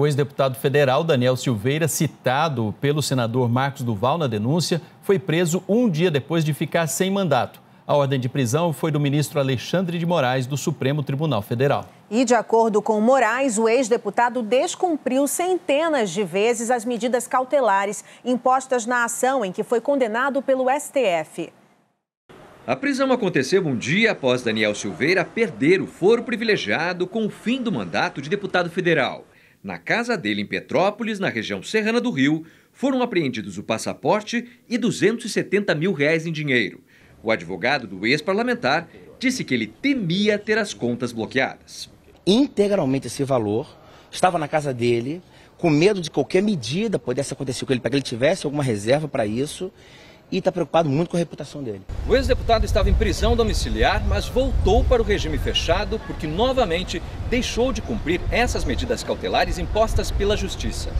O ex-deputado federal Daniel Silveira, citado pelo senador Marcos Duval na denúncia, foi preso um dia depois de ficar sem mandato. A ordem de prisão foi do ministro Alexandre de Moraes, do Supremo Tribunal Federal. E, de acordo com Moraes, o ex-deputado descumpriu centenas de vezes as medidas cautelares impostas na ação em que foi condenado pelo STF. A prisão aconteceu um dia após Daniel Silveira perder o foro privilegiado com o fim do mandato de deputado federal. Na casa dele em Petrópolis, na região serrana do Rio, foram apreendidos o passaporte e 270 mil reais em dinheiro. O advogado do ex-parlamentar disse que ele temia ter as contas bloqueadas. Integralmente esse valor estava na casa dele, com medo de qualquer medida pudesse acontecer com ele, para que ele tivesse alguma reserva para isso e está preocupado muito com a reputação dele. O ex-deputado estava em prisão domiciliar, mas voltou para o regime fechado porque novamente deixou de cumprir essas medidas cautelares impostas pela Justiça.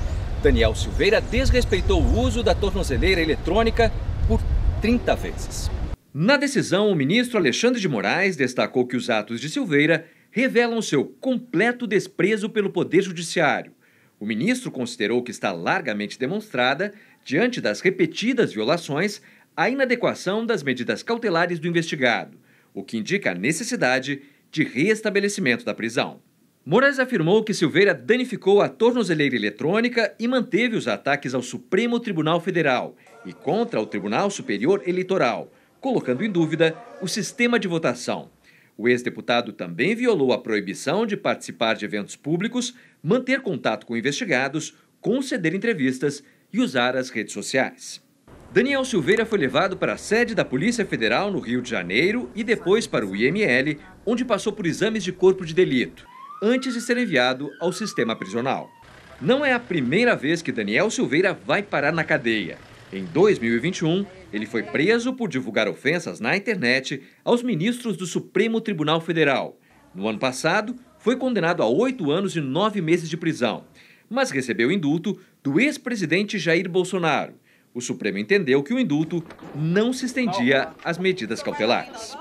Daniel Silveira desrespeitou o uso da tornozeleira eletrônica por 30 vezes. Na decisão, o ministro Alexandre de Moraes destacou que os atos de Silveira revelam seu completo desprezo pelo Poder Judiciário o ministro considerou que está largamente demonstrada, diante das repetidas violações, a inadequação das medidas cautelares do investigado, o que indica a necessidade de reestabelecimento da prisão. Moraes afirmou que Silveira danificou a tornozeleira eletrônica e manteve os ataques ao Supremo Tribunal Federal e contra o Tribunal Superior Eleitoral, colocando em dúvida o sistema de votação. O ex-deputado também violou a proibição de participar de eventos públicos, manter contato com investigados, conceder entrevistas e usar as redes sociais. Daniel Silveira foi levado para a sede da Polícia Federal no Rio de Janeiro e depois para o IML, onde passou por exames de corpo de delito, antes de ser enviado ao sistema prisional. Não é a primeira vez que Daniel Silveira vai parar na cadeia. Em 2021, ele foi preso por divulgar ofensas na internet aos ministros do Supremo Tribunal Federal. No ano passado, foi condenado a oito anos e nove meses de prisão, mas recebeu indulto do ex-presidente Jair Bolsonaro. O Supremo entendeu que o indulto não se estendia às medidas cautelares.